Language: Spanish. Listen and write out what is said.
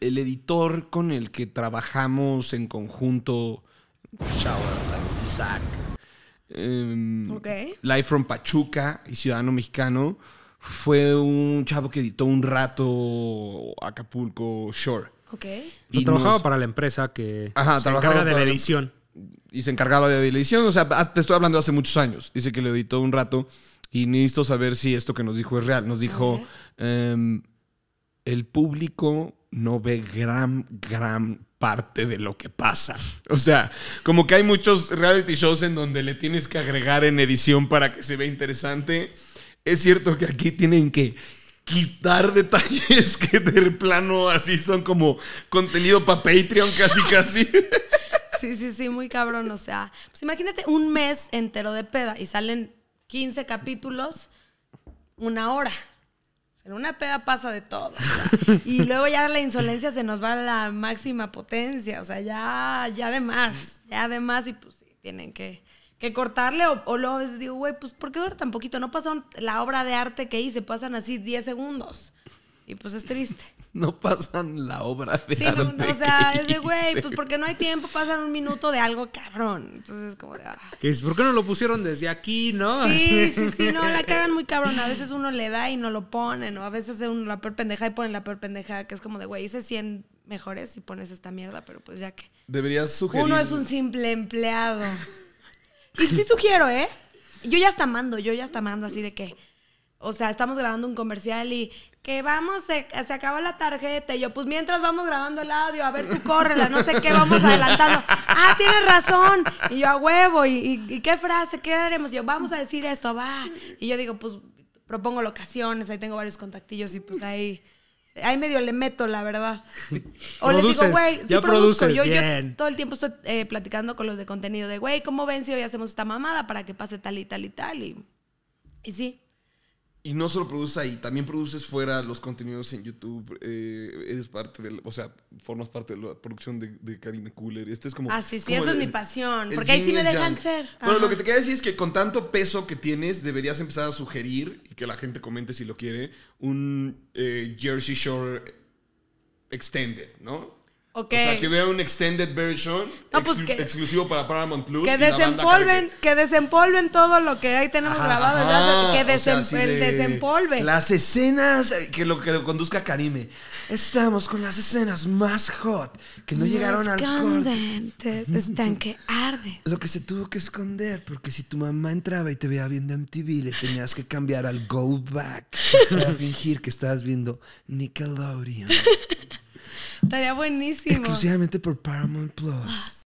el editor con el que trabajamos en conjunto, Shower, Isaac, eh, Live from Pachuca y Ciudadano Mexicano, fue un chavo que editó un rato Acapulco Shore. Ok. Y trabajaba para la empresa que se encarga de la edición. Y se encargaba de la edición, o sea, ah, te estoy hablando de hace muchos años. Dice que lo editó un rato y necesito saber si esto que nos dijo es real. Nos dijo, em, el público no ve gran, gran parte de lo que pasa. O sea, como que hay muchos reality shows en donde le tienes que agregar en edición para que se vea interesante. Es cierto que aquí tienen que quitar detalles que de plano así son como contenido para Patreon casi casi. Sí, sí, sí, muy cabrón. O sea, pues imagínate un mes entero de peda y salen 15 capítulos, una hora una peda pasa de todo. y luego ya la insolencia se nos va a la máxima potencia. O sea, ya, ya de más. Ya de más. Y pues tienen que, cortarle. O, luego a veces digo, güey, pues ¿por qué dura tan poquito? No pasó la obra de arte que hice, pasan así 10 segundos. Y pues es triste. No pasan la obra de sí, o sea, es de güey, pues porque no hay tiempo, pasan un minuto de algo cabrón. Entonces, es como de. Ah. ¿Por qué no lo pusieron desde aquí, no? Sí, sí, sí, no, la cagan muy cabrón. A veces uno le da y no lo ponen, o a veces uno la peor pendeja y ponen la peor pendeja, que es como de güey, hice 100 mejores y pones esta mierda, pero pues ya que. Deberías sugerir. Uno es un simple empleado. Y sí sugiero, ¿eh? Yo ya está mando, yo ya está mando así de que o sea, estamos grabando un comercial y que vamos, se, se acabó la tarjeta. Y yo, pues mientras vamos grabando el audio, a ver tú córrela, no sé qué, vamos adelantando. Ah, tienes razón. Y yo, a huevo, ¿y, qué frase? ¿Qué daremos? yo, vamos a decir esto, va. Y yo digo, pues propongo locaciones, ahí tengo varios contactillos y pues ahí ahí medio le meto, la verdad. O le digo, güey, sí ya Yo, bien. yo, todo el tiempo estoy eh, platicando con los de contenido de, güey, ¿cómo ven si hoy hacemos esta mamada para que pase tal y tal y tal? Y, y sí. Y no solo produces ahí, también produces fuera los contenidos en YouTube. Eh, eres parte del. O sea, formas parte de la producción de, de Karina Cooler. Este es como. Ah, sí, sí, eso es mi pasión. Porque ahí sí me dejan ser. Bueno, lo que te quería decir es que con tanto peso que tienes, deberías empezar a sugerir, y que la gente comente si lo quiere, un eh, Jersey Shore Extended, ¿no? Okay. O sea, que vea un extended version no, pues exclusivo para Paramount Plus. Que desempolven, que... desempolven todo lo que ahí tenemos grabado. que desem, Las escenas, eh, que lo que lo conduzca Karime. Estamos con las escenas más hot que no llegaron al corte. están que arde Lo que se tuvo que esconder, porque si tu mamá entraba y te veía viendo MTV, le tenías que cambiar al Go Back para fingir que estabas viendo Nickelodeon. Estaría buenísimo. Exclusivamente por Paramount Plus.